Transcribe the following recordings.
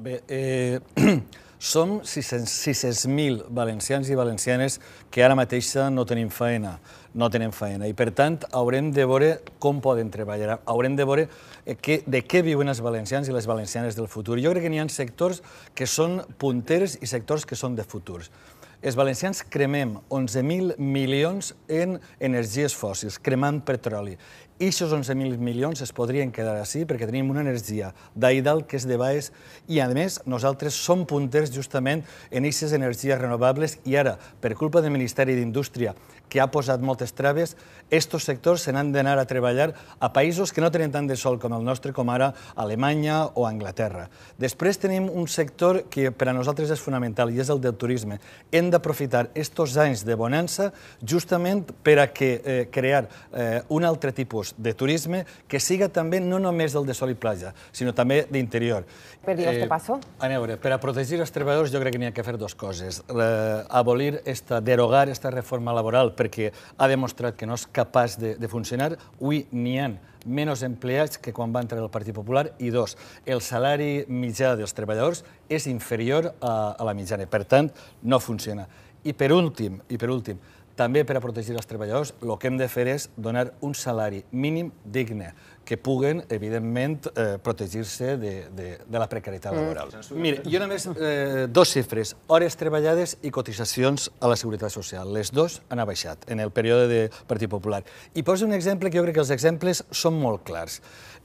Bé, eh, som 600.000 valencians i valencianes que ara mateix no tenim feina, no tenim feina, i per tant haurem de veure com poden treballar, haurem de veure eh, que, de què viuen els valencians i les valencianes del futur. Jo crec que n'hi ha sectors que són punters i sectors que són de futurs. Els valencians cremem 11.000 milions en energies fòssils, cremant petroli i aquests 11.000 milions es podrien quedar així perquè tenim una energia d'Aidal que és de baix i, a més, nosaltres som punters justament en aquestes energies renovables i ara, per culpa del Ministeri d'Indústria, que ha posat moltes traves, estos sectors se n'han d'anar a treballar a països que no tenen tant de sol com el nostre, com ara Alemanya o Anglaterra. Després tenim un sector que per a nosaltres és fonamental i és el del turisme. Hem d'aprofitar estos anys de bonança justament per a que, eh, crear eh, un altre tipus tipus de turisme que siga també no només el de sol i platja, sinó també d'interior. Per Dios, eh, passo. A veure, per a protegir els treballadors jo crec que n'hi ha que fer dues coses. Eh, abolir, esta, derogar esta reforma laboral perquè ha demostrat que no és capaç de, de funcionar. Avui n'hi ha menys empleats que quan va entrar el Partit Popular i dos, el salari mitjà dels treballadors és inferior a, a la mitjana. Per tant, no funciona. I per últim, i per últim, també per a protegir els treballadors, el que hem de fer és donar un salari mínim digne, que puguen, evidentment, eh, protegir-se de, de, de la precarietat mm. laboral. Mira, jo només eh, dos xifres, hores treballades i cotitzacions a la Seguretat Social. Les dos han baixat en el període de Partit Popular. I poso un exemple que jo crec que els exemples són molt clars.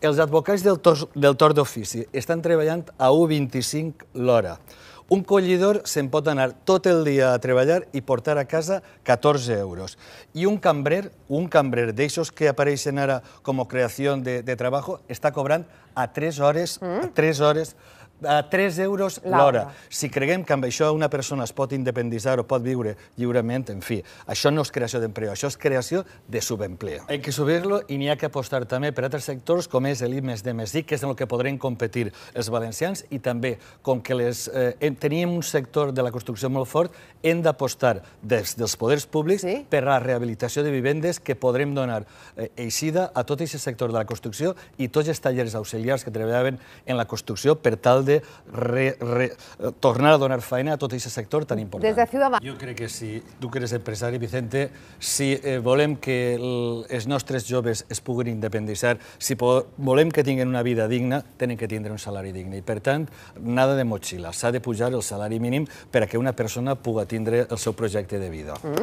Els advocats del, del torn d'ofici estan treballant a 1,25 l'hora. Un collidor se pot todo el día a trabajar y portar a casa 14 euros. Y un cambrer, un cambrer esos que aparecen ahora como creación de, trabajo, está cobrando a 3 horas, a a 3 euros l'hora. Si creguem que amb això una persona es pot independitzar o pot viure lliurement, en fi, això no és creació d'empleo, això és creació de subempleo. Hay que subir-lo i n'hi ha que apostar també per altres sectors, com és l'IMES de Mesí, que és en el que podrem competir els valencians, i també, com que les, eh, teníem un sector de la construcció molt fort, hem d'apostar des dels poders públics sí? per la rehabilitació de vivendes que podrem donar eh, eixida a tot aquest sector de la construcció i tots els tallers auxiliars que treballaven en la construcció per tal tal de re, re, eh, tornar a donar feina a tot aquest sector tan important. Des de Ciudadà. Jo crec que si tu que eres empresari, Vicente, si eh, volem que el, els nostres joves es puguin independitzar, si po, volem que tinguin una vida digna, tenen que tindre un salari digne. I, per tant, nada de motxilla. S'ha de pujar el salari mínim perquè una persona puga tindre el seu projecte de vida. Mm.